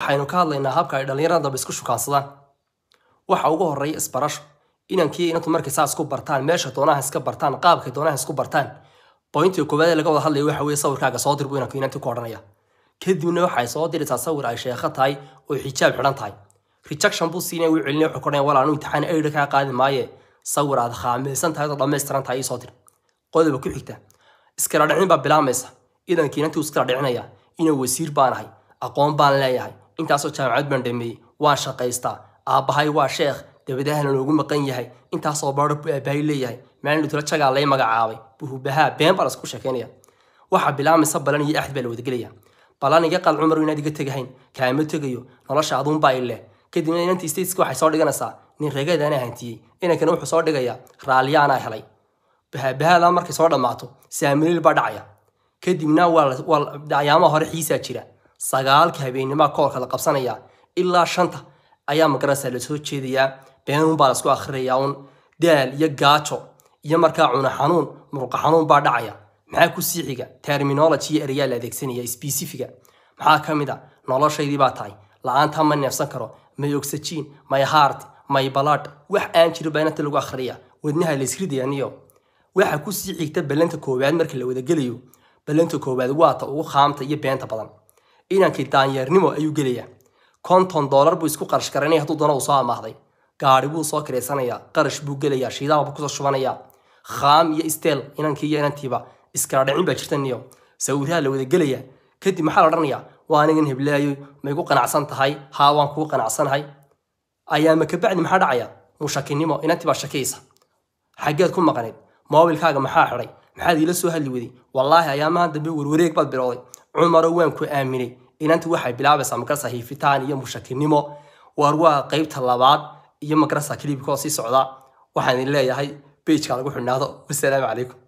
waxaynu ka hadlaynaa habka ay dhallinyarada isku shukaansadaan waxa ugu horreeya isbarasho inankii inantu markay saa isku bartaan meesha doonaha iska bartaan qaabkay doonaha isku bartaan bointii koowaad ee laga wada hadlaya waxa weeye sawirkaaga soo dir buu inanku inantii ku odhanaya kadibna waxay soo diraysaa sawir ay sheekho tahay oo xijaab xidhan tahay rejection buu siinaya wuu celinaya wuxuu kodhanaya walaanu imtixaan eidha kaa qaadi maaye sawir aad khaamaysan tahay oo dhammaystiran tahay ii soo dir qodoba ku xigta iskala baa bilaamaysa idankii inantii uu iskala dhicinaya inay wasiir baan ahay aqoon baan leeyahay intaasoo jaamacad baan dhameeyey waan shaqaystaa aabbahay waa sheekh dabadaahana loogu maqan yahay intaasoo baadho buu aabbahay leeyahay maalin jagaa lay magacaabay buhubahaa been baa lasku sheekaynaya waxaa bilaabmaysa balan iyo axd baa la wadagelaya balan iga qal cumar inaad iga tegahayn kaama tegayo nolosha aduunbaa ileh kadibna inantii stateska waxay soo dhiganaysaa nin reegadaana hantiyey inankana wuxuu soo dhigaya raalliyaanaa helay bahaabahaadaa markay soo dhammaato saamiliil baa dhacaya kadibna waa dhacayaamaha hore xiisaa jira sagaalka habeenimaa koolka la qabsanaya ilaa shanta ayaa magaranaysaa lasoo jeedayaa beenuunbaa laisku akrinayaa uun daal iyo gaajo iyo markaa cuna xanuun murqa xanuun baa dhacaya maxaa ku sii terminology iyo ereyaa la adeegsanaya specifiga maxaa ka mid a ah? noloshaydii baa tahay la-aantaa ma neefsan karo may ogsajiin may haart may balaadh wax aan jirin baa inanta lagu akhriya wadnaha laisridayaniyo waxa ku sii xigta ballanta koowaad marka la wadagelayo ballanta koowaad waata ugu khaamta iyo beenta badan inankii daanyeernimo ayuu gelayaa konton dollar buu isku qarash garanaya hadduu dana uu soo amaahday gaari buu soo kireysanayaa qarash buu gelayaa shiidaha buu kusoo shubanayaa khaam iyo isteel inankii iyo inantiiba iskala dhicin baa jirtaniyo sawiraha la wada gelaya kadib maxaa la odhanayaa waa anigan heblaayey ma igu qanacsan tahay haa waan kugu qanacsanahay ayaama kabacdi maxaa dhacaya mushakinimo inantii baa xaggeed ku maqaneed moobilkaaga maxaa xidhay maxaad iila soo hadli weday wallaahi ayaamahan dambe werwareeg baad bilowday cumaro waan ku aaminay inanta waxay bilaabaysaa magarasa hiifitaan iyo mushakinimo waar waa qeybta labaad iyo magarasa kiliibkaoo sii socda waxaan idin leeyahay beijka lagu xunaado wasalaamu calaykum